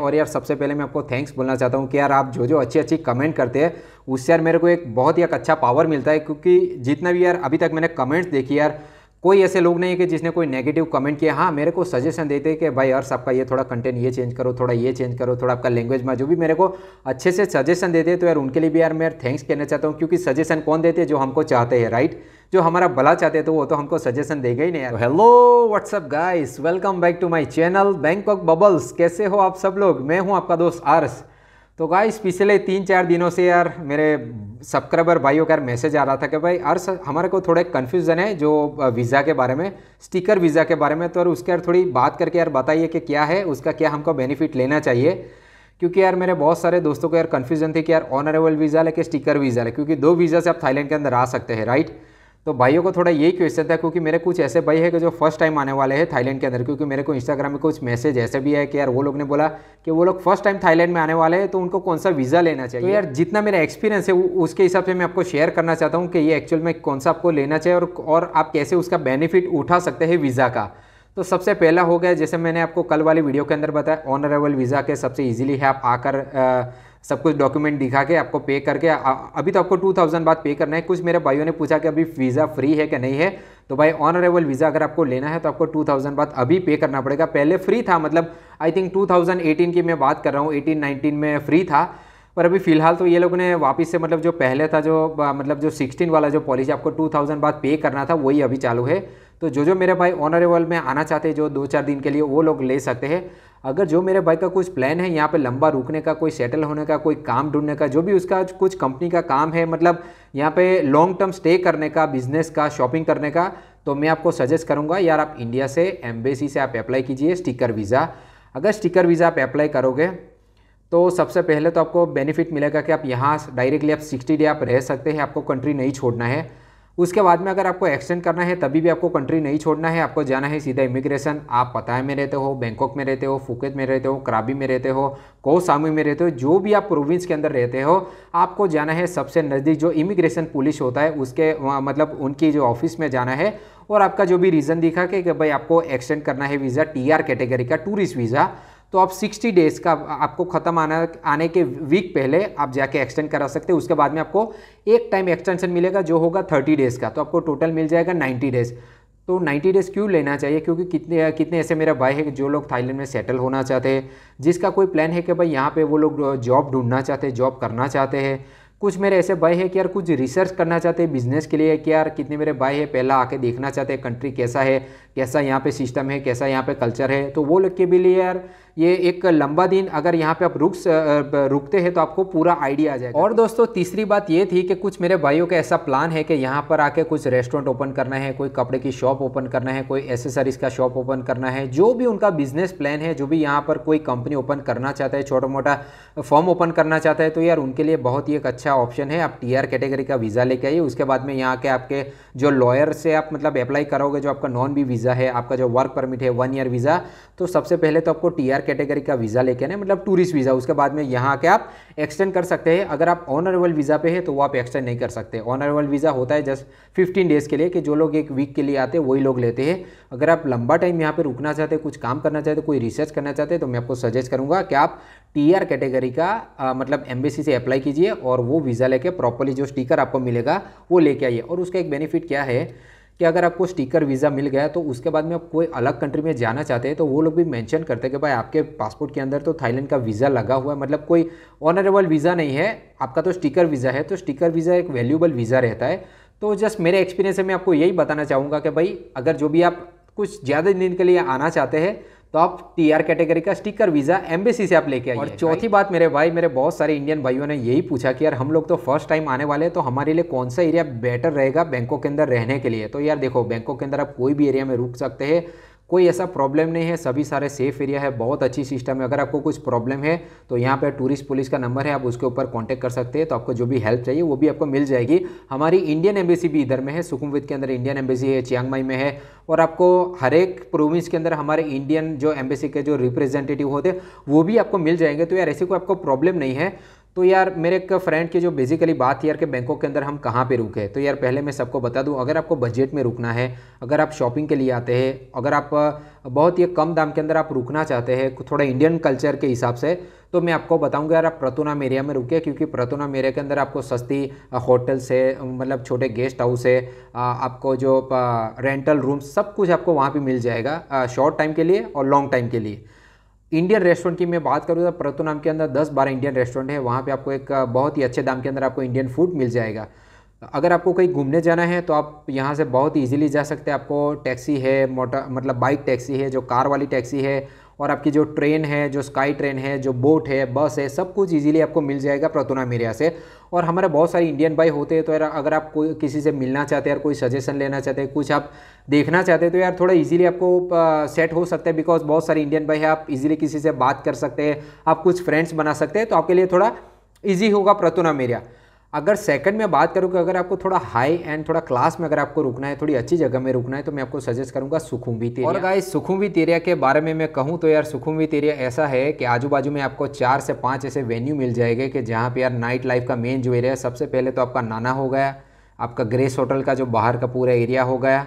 और यार सबसे पहले मैं आपको थैंक्स बोलना चाहता हूँ कि यार आप जो जो अच्छी अच्छी कमेंट करते हैं उससे यार मेरे को एक बहुत ही अच्छा पावर मिलता है क्योंकि जितना भी यार अभी तक मैंने कमेंट्स देखी यार कोई ऐसे लोग नहीं है कि जिसने कोई नेगेटिव कमेंट किया हाँ मेरे को सजेशन देते हैं कि भाई यार आपका ये थोड़ा कंटेंट ये चेंज करो थोड़ा ये चेंज करो थोड़ा आपका लैंग्वेज में जो भी मेरे को अच्छे से सजेशन देते हैं तो यार उनके लिए भी यार मैं थैंक्स कहना चाहता हूँ क्योंकि सजेशन कौन देते हैं जो हमको चाहते हैं राइट जो हमारा भला चाहते थे तो वो तो हमको सजेशन देगा ही नहीं यार hello what's up guys welcome back to my channel Bangkok bubbles कैसे हो आप सब लोग मैं हूं आपका दोस्त आर्स तो गाइस पिछले तीन चार दिनों से यार मेरे सब्सक्राइबर भाइयों का मैसेज आ रहा था कि भाई अर्स हमारे को थोड़े कन्फ्यूज़न है जो वीज़ा के बारे में स्टिकर वीज़ा के बारे में तो यार उसके यार थोड़ी बात करके यार बताइए कि क्या है उसका क्या हमको बेनिफिट लेना चाहिए क्योंकि यार मेरे बहुत सारे दोस्तों को यार कन्फ्यूजन थे कि यार ऑनरेबल वीज़ा लेके स्टिकर वीज़ा ले क्योंकि दो वीज़ा से आप थाईलैंड के अंदर आ सकते हैं राइट तो भाइयों को थोड़ा यही क्वेश्चन था क्योंकि मेरे कुछ ऐसे भाई हैं कि जो फर्स्ट टाइम आने वाले हैं थाईलैंड के अंदर क्योंकि मेरे को इंस्टाग्राम में कुछ मैसेज ऐसे भी है कि यार वो लोग ने बोला कि वो लोग फर्स्ट टाइम थाईलैंड में आने वाले हैं तो उनको कौन सा वीज़ा लेना चाहिए तो यार तो जितना मेरा एक्सपीरियंस है उसके हिसाब से मैं आपको शेयर करना चाहता हूँ कि ये एक्चुअल में कौन सा आपको लेना चाहिए और, और आप कैसे उसका बेनिफिट उठा सकते हैं वीज़ा का तो सबसे पहला हो गया जैसे मैंने आपको कल वाली वीडियो के अंदर बताया ऑनरेबल वीज़ा के सबसे ईजिली है आप आकर सब कुछ डॉक्यूमेंट दिखा के आपको पे करके अभी तो आपको टू थाउजेंड बाद पे करना है कुछ मेरे भाइयों ने पूछा कि अभी वीज़ा फ्री है कि नहीं है तो भाई ऑनरेबल वीज़ा अगर आपको लेना है तो आपको टू थाउजेंड बाद अभी पे करना पड़ेगा पहले फ्री था मतलब I think two thousand eighteen की मैं बात कर रहा हूँ एटीन नाइनटीन में फ्री था पर अभी फिलहाल तो ये लोगों ने वापस से मतलब जो पहले था जो मतलब जो सिक्सटीन वाला जो पॉलिसी आपको थाउजेंड बाद पे करना था वही अभी चालू है तो जो जो मेरे भाई ऑनरेबल में आना चाहते हैं जो दो चार दिन के लिए वो लोग ले सकते हैं अगर जो मेरे भाई का कुछ प्लान है यहाँ पे लंबा रुकने का कोई सेटल होने का कोई काम ढूंढने का जो भी उसका कुछ कंपनी का काम है मतलब यहाँ पे लॉन्ग टर्म स्टे करने का बिजनेस का शॉपिंग करने का तो मैं आपको सजेस्ट करूँगा यार आप इंडिया से एम्बेसी से आप अप्लाई कीजिए स्टिकर वीज़ा अगर स्टिकर वीज़ा आप अप्लाई करोगे तो सबसे पहले तो आपको बेनिफिट मिलेगा कि आप यहाँ डायरेक्टली आप सिक्सटी डे आप रह सकते हैं आपको कंट्री नहीं छोड़ना है उसके बाद में अगर आपको एक्सटेंड करना है तभी भी आपको कंट्री नहीं छोड़ना है आपको जाना है सीधा इमिग्रेशन आप पताया में रहते हो बैंकॉक में रहते हो फुकेत में रहते हो कराबी में रहते हो सामी में रहते हो जो भी आप प्रोविंस के अंदर रहते हो आपको जाना है सबसे नज़दीक जो इमिग्रेशन पुलिस होता है उसके मतलब उनकी जो ऑफिस में जाना है और आपका जो भी रीज़न दिखा कि भाई आपको एक्सटेंड करना है वीज़ा टी कैटेगरी का टूरिस्ट वीज़ा तो आप 60 डेज का आपको ख़त्म आना आने के वीक पहले आप जाके एक्सटेंड करा सकते हैं उसके बाद में आपको एक टाइम एक्सटेंशन मिलेगा जो होगा 30 डेज़ का तो आपको टोटल मिल जाएगा 90 डेज़ तो 90 डेज़ क्यों लेना चाहिए क्योंकि कितने कितने ऐसे मेरा भाई है जो लोग थाईलैंड में सेटल होना चाहते हैं जिसका कोई प्लान है कि भाई यहाँ पर वो लोग जॉब ढूंढना चाहते हैं जॉब करना चाहते हैं कुछ मेरे ऐसे भाई है कि यार कुछ रिसर्च करना चाहते हैं बिजनेस के लिए कि यार कितने मेरे भाई है पहला आके देखना चाहते हैं कंट्री कैसा है कैसा यहाँ पे सिस्टम है कैसा यहाँ पे कल्चर है तो वो लोग के भी लिए यार ये एक लंबा दिन अगर यहाँ पे आप रुक रुकते हैं तो आपको पूरा आइडिया आ जाएगा और दोस्तों तीसरी बात ये थी कि कुछ मेरे भाइयों का ऐसा प्लान है कि यहाँ पर आके कुछ रेस्टोरेंट ओपन करना है कोई कपड़े की शॉप ओपन करना है कोई एसेसरीज का शॉप ओपन करना है जो भी उनका बिजनेस प्लान है जो भी यहाँ पर कोई कंपनी ओपन करना चाहता है छोटा मोटा फॉर्म ओपन करना चाहता है तो यार उनके लिए बहुत ही एक अच्छा ऑप्शन है आप टी कैटेगरी का वीज़ा लेके आइए उसके बाद में यहाँ के आपके जो लॉयर से आप मतलब अप्लाई करोगे जो आपका नॉन बी वीज़ा है आपका जो वर्क परमिट है वन ईयर वीज़ा तो सबसे पहले तो आपको टी कैटेगरी का वीज़ा लेके आना मतलब टूरिस्ट वीज़ा उसके बाद में यहाँ के आप एक्सटेंड कर सकते हैं अगर आप ऑनरेबल वीज़ा पे है तो वो आप एक्सटेंड नहीं कर सकते ऑनरेबल वीज़ा होता है जस्ट फिफ्टीन डेज़ के लिए कि जो लोग एक वीक के लिए आते हैं वही लोग लेते हैं अगर आप लंबा टाइम यहाँ पर रुकना चाहते हैं कुछ काम करना चाहते कोई रिसर्च करना चाहते तो मैं आपको सजेस्ट करूँगा कि आप टी आर कैटेगरी का आ, मतलब एम्बेसी से अप्लाई कीजिए और वो वीज़ा लेके प्रॉपरली जो स्टिकर आपको मिलेगा वो लेके आइए और उसका एक बेनिफिट क्या है कि अगर आपको स्टिकर वीज़ा मिल गया तो उसके बाद में आप कोई अलग कंट्री में जाना चाहते हैं तो वो लोग भी मेंशन करते हैं कि भाई आपके पासपोर्ट के अंदर तो थाईलैंड का वीज़ा लगा हुआ है मतलब कोई ऑनरेबल वीज़ा नहीं है आपका तो स्टिकर वीज़ा है तो स्टिकर वीज़ा एक वैल्यूबल वीज़ा रहता है तो जस्ट मेरे एक्सपीरियंस में मैं आपको यही बताना चाहूँगा कि भाई अगर जो भी आप कुछ ज़्यादा दिन के लिए आना चाहते हैं तो आप टी आर कैटेगरी का स्टिकर वीज़ा एम्बेसी से आप लेके आइए और चौथी बात मेरे भाई मेरे बहुत सारे इंडियन भाइयों ने यही पूछा कि यार हम लोग तो फर्स्ट टाइम आने वाले हैं तो हमारे लिए कौन सा एरिया बेटर रहेगा बैंकों के अंदर रहने के लिए तो यार देखो बैंकों के अंदर आप कोई भी एरिया में रुक सकते हैं कोई ऐसा प्रॉब्लम नहीं है सभी सारे सेफ एरिया है बहुत अच्छी सिस्टम है अगर आपको कुछ प्रॉब्लम है तो यहाँ पर टूरिस्ट पुलिस का नंबर है आप उसके ऊपर कॉन्टैक्ट कर सकते हैं तो आपको जो भी हेल्प चाहिए वो भी आपको मिल जाएगी हमारी इंडियन एम्बेसी भी इधर में है सुकुमविद के अंदर इंडियन एम्बेसी है चियांगमाई में है और आपको हर एक प्रोविंस के अंदर हमारे इंडियन जो एम्बेसी के जो रिप्रेजेंटेटिव होते वो भी आपको मिल जाएंगे तो यार ऐसी कोई आपको प्रॉब्लम नहीं है तो यार मेरे एक फ्रेंड की जो बेसिकली बात थी यार कि बैंकों के अंदर हम कहाँ पे रुके तो यार पहले मैं सबको बता दूँ अगर आपको बजट में रुकना है अगर आप शॉपिंग के लिए आते हैं अगर आप बहुत ही कम दाम के अंदर आप रुकना चाहते हैं थोड़ा इंडियन कल्चर के हिसाब से तो मैं आपको बताऊंगा यार आप प्रतुनाम एरिया में रुके क्योंकि प्रतुनाम एरिया के अंदर आपको सस्ती होटल्स है मतलब छोटे गेस्ट हाउस है आपको जो रेंटल रूम सब कुछ आपको वहाँ पर मिल जाएगा शॉर्ट टाइम के लिए और लॉन्ग टाइम के लिए इंडियन रेस्टोरेंट की मैं बात करूँ तो प्रतु नाम के अंदर दस बारह इंडियन रेस्टोरेंट है वहाँ पर आपको एक बहुत ही अच्छे दाम के अंदर आपको इंडियन फूड मिल जाएगा अगर आपको कहीं घूमने जाना है तो आप यहाँ से बहुत ईजिली जा सकते हैं आपको टैक्सी है मोटर मतलब बाइक टैक्सी है जो कार वाली टैक्सी है और आपकी जो ट्रेन है जो स्काई ट्रेन है जो बोट है बस है सब कुछ ईजिली आपको मिल जाएगा प्रतुना मीरिया से और हमारे बहुत सारे इंडियन भाई होते हैं तो यार अगर आप कोई किसी से मिलना चाहते हैं यार कोई सजेशन लेना चाहते हैं कुछ आप देखना चाहते हैं तो यार थोड़ा इजीली आपको सेट हो सकता है बिकॉज बहुत सारे इंडियन भाई हैं आप इजीली किसी से बात कर सकते हैं आप कुछ फ्रेंड्स बना सकते हैं तो आपके लिए थोड़ा ईजी होगा प्रतुना मीरिया अगर सेकंड में बात करूँ कि अगर आपको थोड़ा हाई एंड थोड़ा क्लास में अगर आपको रुकना है थोड़ी अच्छी जगह में रुकना है तो मैं आपको सजेस्ट करूँगा सुखुम्बी तेरिया और गाइस सुखुम्बी एरिया के बारे में मैं कहूँ तो यार सुखुम्बी एरिया ऐसा है कि आजू बाजू में आपको चार से पाँच ऐसे वेन्यू मिल जाएंगे कि जहाँ पर यार नाइट लाइफ का मेन जो एरिया है सबसे पहले तो आपका नाना हो गया आपका ग्रेस होटल का जो बाहर का पूरा एरिया हो गया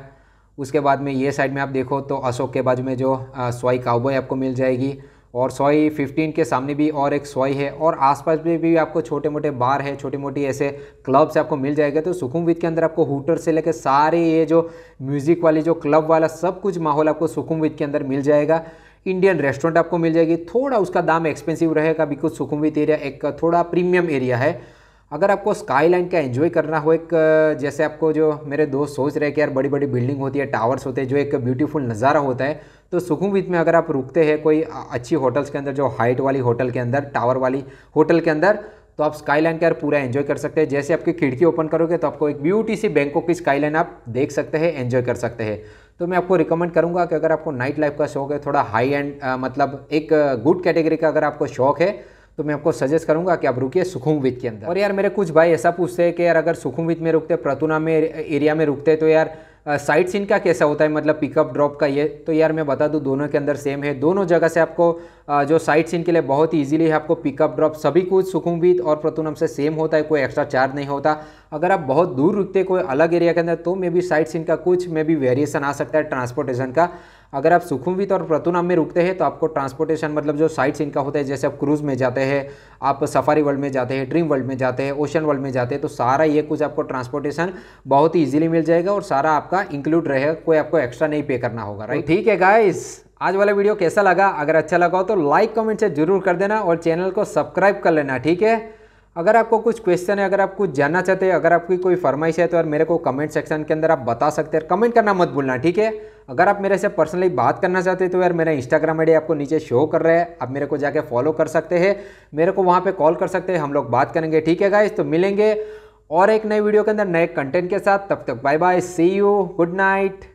उसके बाद में ये साइड में आप देखो तो अशोक के बाजू में जो स्वाई काउबॉय आपको मिल जाएगी और सॉई 15 के सामने भी और एक सॉई है और आसपास में भी, भी आपको छोटे मोटे बार है छोटी मोटी ऐसे क्लब्स आपको मिल जाएगा तो विद के अंदर आपको हुटर से लेकर सारे ये जो म्यूज़िक वाली जो क्लब वाला सब कुछ माहौल आपको विद के अंदर मिल जाएगा इंडियन रेस्टोरेंट आपको मिल जाएगी थोड़ा उसका दाम एक्सपेंसिव रहेगा बिकॉज विद एरिया एक थोड़ा प्रीमियम एरिया है अगर आपको स्काई का एंजॉय करना हो एक जैसे आपको जो मेरे दोस्त सोच रहे हैं कि यार बड़ी बड़ी बिल्डिंग होती है टावर्स होते हैं जो एक ब्यूटीफुल नज़ारा होता है तो सुखुमविद में अगर आप रुकते हैं कोई अच्छी होटल्स के अंदर जो हाइट वाली होटल के अंदर टावर वाली होटल के अंदर तो आप स्काईलाइन का यार पूरा एंजॉय कर सकते हैं जैसे आपकी खिड़की ओपन करोगे तो आपको एक ब्यूटी सी बैंकॉक की स्काईलाइन आप देख सकते हैं एंजॉय कर सकते हैं तो मैं आपको रिकमेंड करूंगा कि अगर आपको नाइट लाइफ का शौक है थोड़ा हाई एंड मतलब एक गुड कैटेगरी का अगर आपको शौक है तो मैं आपको सजेस्ट करूंगा कि आप रुकिए विद के अंदर और यार मेरे कुछ भाई ऐसा पूछते हैं कि यार अगर विद में रुकते प्रतुना में एरिया में रुकते तो यार साइट सीन का कैसा होता है मतलब पिकअप ड्रॉप का ये तो यार मैं बता दूं दोनों के अंदर सेम है दोनों जगह से आपको जो साइट सीन के लिए बहुत ही ईजिली है आपको पिकअप ड्रॉप सभी कुछ सुखुमवीत और प्रतुनम से सेम होता है कोई एक्स्ट्रा चार्ज नहीं होता अगर आप बहुत दूर रुकते कोई अलग एरिया के अंदर तो मे बी साइट सीन का कुछ मे बी वेरिएशन आ सकता है ट्रांसपोर्टेशन का अगर आप सुखुमवित और प्रतुनाम में रुकते हैं तो आपको ट्रांसपोर्टेशन मतलब जो साइट्स इनका होता है जैसे आप क्रूज़ में जाते हैं आप सफारी वर्ल्ड में जाते हैं ड्रीम वर्ल्ड में जाते हैं ओशन वर्ल्ड में जाते हैं तो सारा ये कुछ आपको ट्रांसपोर्टेशन बहुत ही ईजिली मिल जाएगा और सारा आपका इंक्लूड रहेगा कोई आपको एक्स्ट्रा नहीं पे करना होगा राइट ठीक है गाइस आज वाला वीडियो कैसा लगा अगर अच्छा लगा हो तो लाइक कमेंट से जरूर कर देना और चैनल को सब्सक्राइब कर लेना ठीक है अगर आपको कुछ क्वेश्चन है अगर आप कुछ जानना चाहते हैं अगर आपकी कोई फरमाइश है तो यार मेरे को कमेंट सेक्शन के अंदर आप बता सकते हैं कमेंट करना मत भूलना ठीक है अगर आप मेरे से पर्सनली बात करना चाहते हैं तो यार मेरा इंस्टाग्राम आई आपको नीचे शो कर रहा है आप मेरे को जाके फॉलो कर सकते हैं मेरे को वहाँ पर कॉल कर सकते हैं हम लोग बात करेंगे ठीक है गाइज तो मिलेंगे और एक नए वीडियो के अंदर नए कंटेंट के साथ तब तक bye bye see you good night